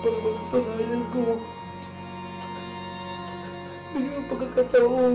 Para magpalayan ko. Bigyan ng pagkakataon.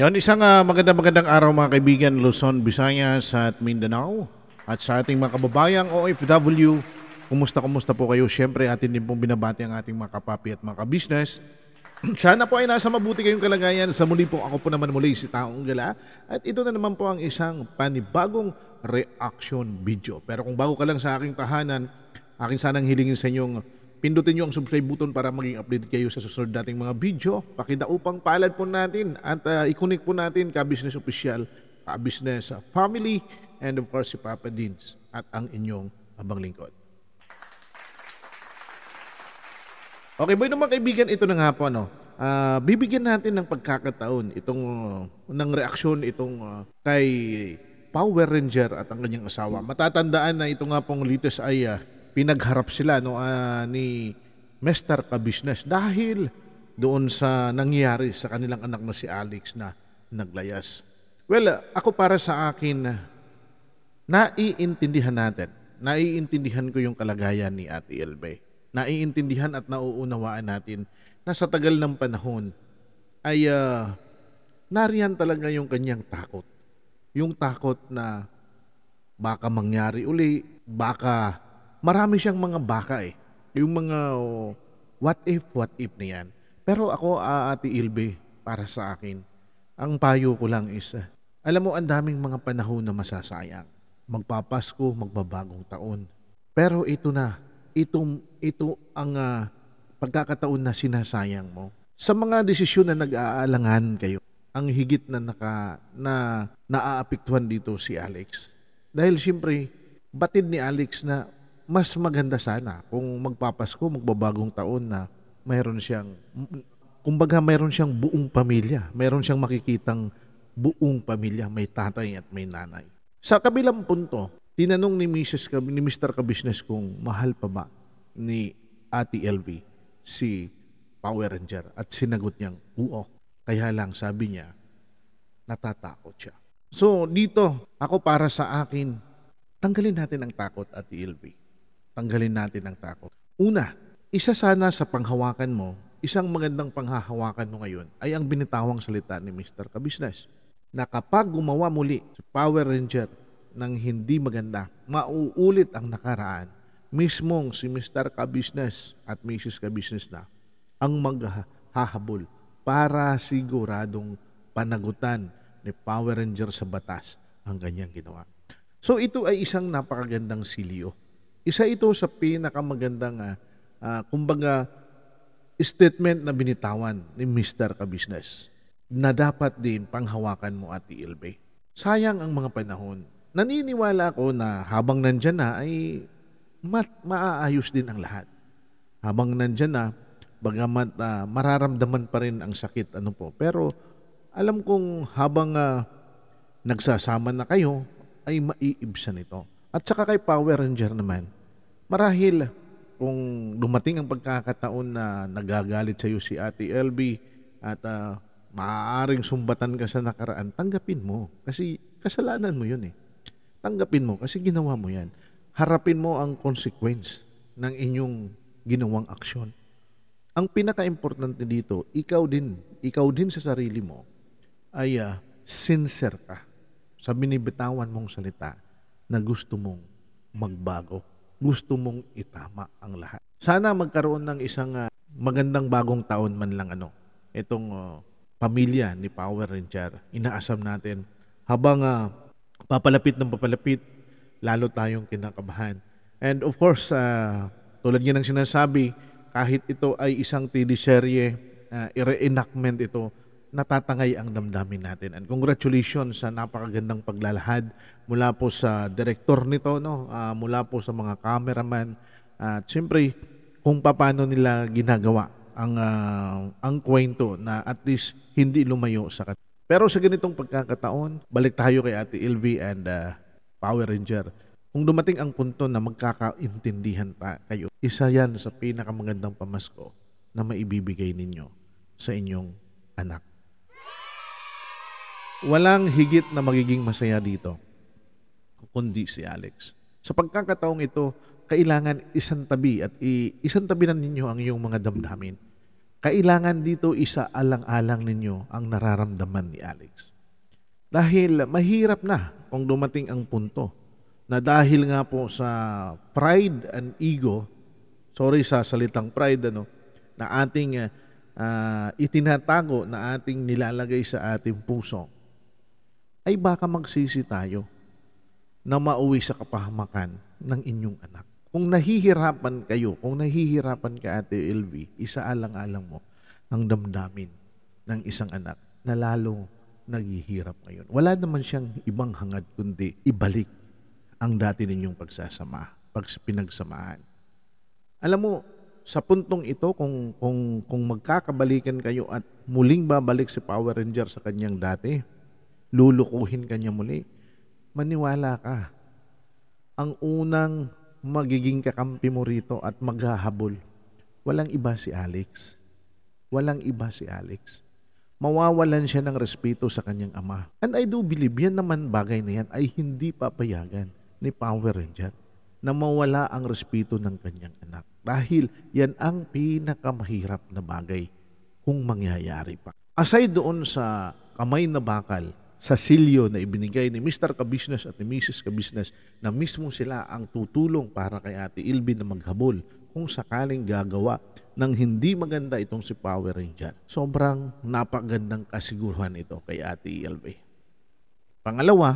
Yan, isang uh, magandang magandang araw mga kaibigan, Luzon, Visayas at Mindanao at sa ating mga kababayang OFW. Kumusta, kumusta po kayo? Siyempre, atin din pong binabati ang ating mga kapapi at mga kabisnes. Sana po ay nasa mabuti kayong kalagayan. Sa muli po, ako po naman muli si Taong Gala. At ito na naman po ang isang panibagong reaction video. Pero kung bago ka lang sa aking tahanan, aking sanang hilingin sa inyong Pindutin nyo ang subscribe button para maging updated kayo sa susunod nating mga video. Pakidaupang palad po natin at uh, ah, ikunik po natin ka-business official, ka-business family, and of course si Papa Deans at ang inyong abang lingkod. Okay, boy naman kaibigan, ito na nga po ano. Uh, bibigyan natin ng pagkakataon itong uh, ng reaksyon itong uh, kay Power Ranger at ang kanyang asawa. Matatandaan na ito nga pong latest ay uh, pinagharap sila no uh, ni Mr. Kabisnes dahil doon sa nangyari sa kanilang anak na si Alex na naglayas. Well, ako para sa akin, naiintindihan natin. Naiintindihan ko yung kalagayan ni Ate Elbe. Naiintindihan at nauunawaan natin na sa tagal ng panahon ay uh, nariyan talaga yung kanyang takot. Yung takot na baka mangyari uli, baka marami siyang mga baka eh. Yung mga oh, what if, what if na yan. Pero ako, aati ah, uh, Ilbe, para sa akin, ang payo ko lang is, uh, alam mo, ang daming mga panahon na masasayang. Magpapasko, magbabagong taon. Pero ito na, ito, ito ang uh, pagkakataon na sinasayang mo. Sa mga desisyon na nag-aalangan kayo, ang higit na naka, na naaapektuhan dito si Alex. Dahil siyempre, batid ni Alex na mas maganda sana kung magpapasko, magbabagong taon na mayroon siyang, kumbaga mayroon siyang buong pamilya. Mayroon siyang makikitang buong pamilya, may tatay at may nanay. Sa kabilang punto, tinanong ni Mrs. Kab- ni Mr. Kabusiness kung mahal pa ba ni Ate LV si Power Ranger at sinagot niyang oo. Kaya lang sabi niya, natatakot siya. So dito, ako para sa akin, tanggalin natin ang takot at LV tanggalin natin ang takot. Una, isa sana sa panghawakan mo, isang magandang panghahawakan mo ngayon ay ang binitawang salita ni Mr. Kabisnes na kapag gumawa muli sa Power Ranger ng hindi maganda, mauulit ang nakaraan. Mismong si Mr. Kabisnes at Mrs. Kabisnes na ang maghahabol para siguradong panagutan ni Power Ranger sa batas ang kanyang ginawa. So ito ay isang napakagandang silio isa ito sa pinakamagandang uh, kumbaga statement na binitawan ni Mr. Kabusiness na dapat din panghawakan mo at iilbay. Sayang ang mga panahon. Naniniwala ako na habang nandyan na ay mat maaayos din ang lahat. Habang nandyan na, bagamat uh, mararamdaman pa rin ang sakit ano po. Pero alam kong habang uh, nagsasama na kayo ay maiibsan ito. At saka kay Power Ranger naman, marahil kung dumating ang pagkakataon na nagagalit sa iyo si Ate LB at uh, maaaring sumbatan ka sa nakaraan, tanggapin mo. Kasi kasalanan mo yun eh. Tanggapin mo kasi ginawa mo yan. Harapin mo ang consequence ng inyong ginawang aksyon. Ang pinaka-importante dito, ikaw din, ikaw din sa sarili mo, ay uh, sincere ka sa binibitawan mong salita na gusto mong magbago. Gusto mong itama ang lahat. Sana magkaroon ng isang uh, magandang bagong taon man lang ano. Itong uh, pamilya ni Power Ranger. Inaasam natin habang uh, papalapit ng papalapit, lalo tayong kinakabahan. And of course, uh, tulad niya ng sinasabi, kahit ito ay isang teleserye, uh, i-reenactment ito natatangay ang damdamin natin. And congratulations sa napakagandang paglalahad mula po sa direktor nito, no? Uh, mula po sa mga cameraman. Uh, siyempre, kung paano nila ginagawa ang, uh, ang kwento na at least hindi lumayo sa kat Pero sa ganitong pagkakataon, balik tayo kay Ate Ilvi and uh, Power Ranger. Kung dumating ang punto na magkakaintindihan pa kayo, isa yan sa pinakamagandang pamasko na maibibigay ninyo sa inyong anak walang higit na magiging masaya dito kundi si Alex. Sa pagkakataong ito, kailangan isang tabi at isang tabi na ninyo ang iyong mga damdamin. Kailangan dito isa alang-alang ninyo ang nararamdaman ni Alex. Dahil mahirap na kung dumating ang punto na dahil nga po sa pride and ego, sorry sa salitang pride ano, na ating uh, itinatago na ating nilalagay sa ating puso ay baka magsisi tayo na mauwi sa kapahamakan ng inyong anak. Kung nahihirapan kayo, kung nahihirapan ka Ate LV, isaalang-alang mo ang damdamin ng isang anak na lalo naghihirap ngayon. Wala naman siyang ibang hangad kundi ibalik ang dati ninyong pagsasama, pagpinagsamahan. Alam mo, sa puntong ito kung kung kung magkakabalikan kayo at muling babalik si Power Ranger sa kanyang dati, lulukuhin ka niya muli. Maniwala ka. Ang unang magiging kakampi mo rito at maghahabol, walang iba si Alex. Walang iba si Alex. Mawawalan siya ng respeto sa kanyang ama. And I do believe yan naman bagay na yan ay hindi papayagan ni Power Ranger na mawala ang respeto ng kanyang anak. Dahil yan ang pinakamahirap na bagay kung mangyayari pa. Aside doon sa kamay na bakal sa silyo na ibinigay ni Mr. Kabisnes at ni Mrs. Kabisnes na mismo sila ang tutulong para kay Ate Ilbin na maghabol kung sakaling gagawa ng hindi maganda itong si Power Ranger. Sobrang napagandang kasiguruhan ito kay Ate Ilbin. Pangalawa,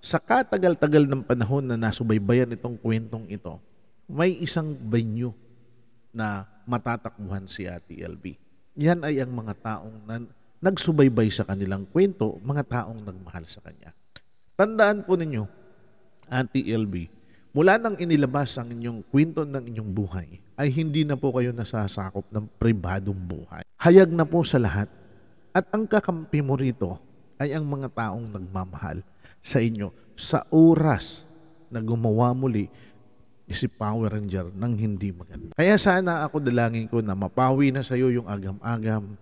sa katagal-tagal ng panahon na nasubaybayan itong kwentong ito, may isang banyo na matatakbuhan si Ate Ilbin. Yan ay ang mga taong nan nagsubaybay sa kanilang kwento mga taong nagmahal sa kanya. Tandaan po ninyo, Auntie LB, mula nang inilabas ang inyong kwento ng inyong buhay, ay hindi na po kayo nasasakop ng pribadong buhay. Hayag na po sa lahat. At ang kakampi mo rito ay ang mga taong nagmamahal sa inyo sa oras na gumawa muli si Power Ranger ng hindi maganda. Kaya sana ako dalangin ko na mapawi na sa iyo yung agam-agam,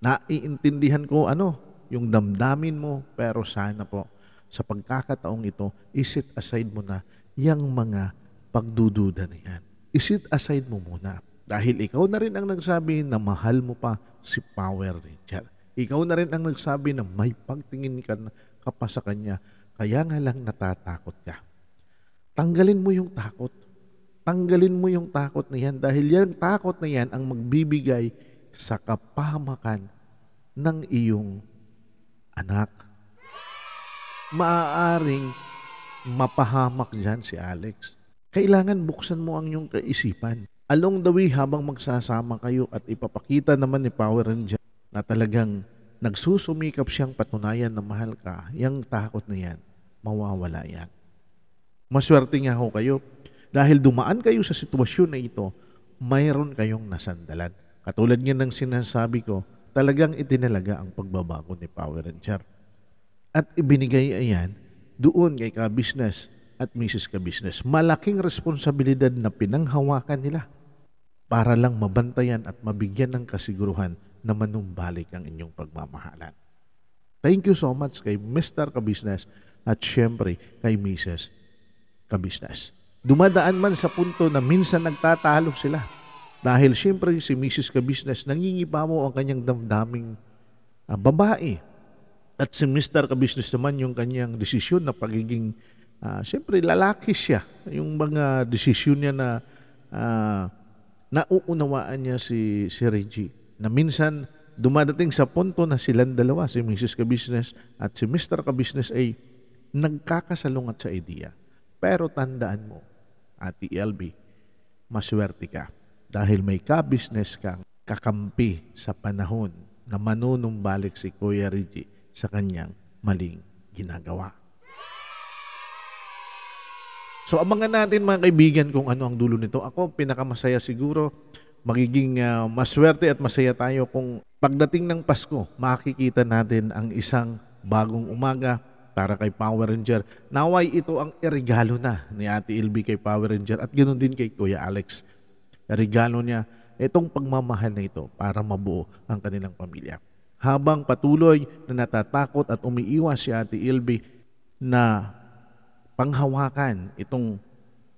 Naiintindihan ko ano, yung damdamin mo, pero sana po sa pagkakataong ito, isit aside mo na yung mga pagdududa na yan. Isit aside mo muna. Dahil ikaw na rin ang nagsabi na mahal mo pa si Power Ranger. Ikaw na rin ang nagsabi na may pagtingin ka, ka pa sa kanya. Kaya nga lang natatakot ka. Tanggalin mo yung takot. Tanggalin mo yung takot na yan dahil yung takot na yan ang magbibigay sa kapahamakan ng iyong anak. Maaaring mapahamak dyan si Alex. Kailangan buksan mo ang iyong kaisipan. Along the way, habang magsasama kayo at ipapakita naman ni Power Ranger na talagang nagsusumikap siyang patunayan na mahal ka, yung takot na yan, mawawala yan. Maswerte nga ho kayo dahil dumaan kayo sa sitwasyon na ito, mayroon kayong nasandalan. At tulad nga ng sinasabi ko, talagang itinalaga ang pagbabago ni Power Ranger. At ibinigay ayan doon kay ka-business at Mrs. Ka-business. Malaking responsibilidad na pinanghawakan nila para lang mabantayan at mabigyan ng kasiguruhan na manumbalik ang inyong pagmamahalan. Thank you so much kay Mr. Kabisnes at syempre kay Mrs. Kabisnes. Dumadaan man sa punto na minsan nagtatalo sila dahil siyempre si Mrs. Kabisnes nangingibamo ang kanyang damdaming uh, babae. At si Mr. Kabisnes naman yung kanyang desisyon na pagiging, uh, siyempre lalaki siya. Yung mga desisyon niya na uh, nauunawaan niya si, si Reggie. Na minsan dumadating sa punto na silang dalawa, si Mrs. Kabisnes at si Mr. Kabisnes ay nagkakasalungat sa idea. Pero tandaan mo, Ate LB, maswerte ka dahil may ka-business kang kakampi sa panahon na manunumbalik si Kuya Reggie sa kanyang maling ginagawa. So abangan natin mga kaibigan kung ano ang dulo nito. Ako pinakamasaya siguro magiging uh, maswerte at masaya tayo kung pagdating ng Pasko makikita natin ang isang bagong umaga para kay Power Ranger. Naway ito ang iregalo na ni Ate Ilby kay Power Ranger at ganoon din kay Kuya Alex regalo niya itong pagmamahal na ito para mabuo ang kanilang pamilya. Habang patuloy na natatakot at umiiwas si Ate Ilby na panghawakan itong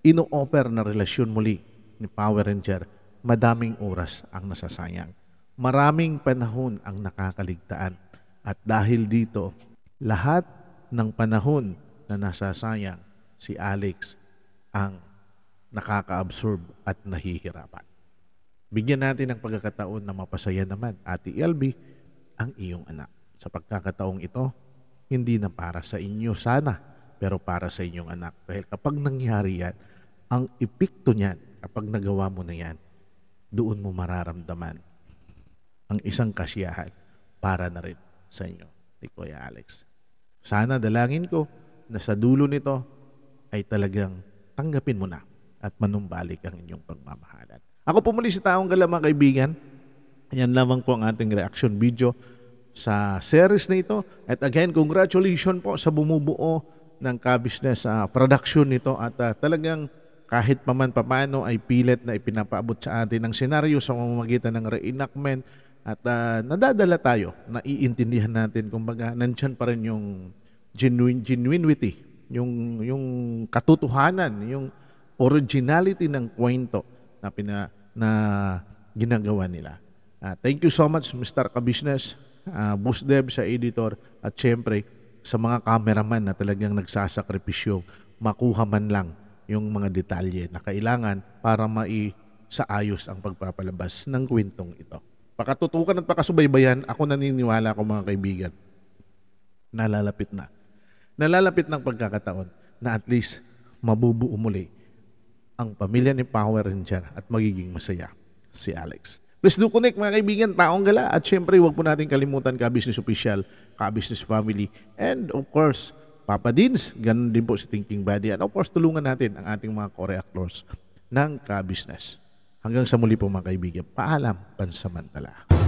ino-offer na relasyon muli ni Power Ranger, madaming oras ang nasasayang. Maraming panahon ang nakakaligtaan. At dahil dito, lahat ng panahon na nasasayang si Alex ang nakaka-absorb at nahihirapan. Bigyan natin ng pagkakataon na mapasaya naman, Ate Elby, ang iyong anak. Sa pagkakataong ito, hindi na para sa inyo sana, pero para sa inyong anak. Dahil kapag nangyari yan, ang epekto niyan, kapag nagawa mo na yan, doon mo mararamdaman ang isang kasiyahan para na rin sa inyo ni Kuya Alex. Sana dalangin ko na sa dulo nito ay talagang tanggapin mo na at manumbalik ang inyong pagmamahalan. Ako po muli si Taong Gala kaibigan. Yan lamang po ang ating reaction video sa series na ito. At again, congratulations po sa bumubuo ng ka-business uh, ah, production nito at uh, talagang kahit paman papano ay pilit na ipinapaabot sa atin ang senaryo sa pamamagitan ng reenactment at uh, nadadala tayo, naiintindihan natin kumbaga nandyan pa rin yung genuine, genuinity, yung, yung katotohanan, yung originality ng kwento na, pina, na ginagawa nila. Uh, thank you so much Mr. Kabusiness, uh, ah, Boss Dev sa editor at syempre sa mga cameraman na talagang nagsasakripisyo makuha man lang yung mga detalye na kailangan para mai sa ayos ang pagpapalabas ng kwentong ito. Pakatutukan at pakasubaybayan, ako naniniwala ko mga kaibigan, nalalapit na. Nalalapit ng pagkakataon na at least mabubuo muli ang pamilya ni Power Ranger at magiging masaya si Alex. Please do connect mga kaibigan, taong gala. At syempre, huwag po natin kalimutan ka business official, ka business family, and of course, Papa Dins. Ganun din po si Thinking Buddy. And of course, tulungan natin ang ating mga co-reactors ng ka-business. Hanggang sa muli po mga kaibigan, paalam pansamantala.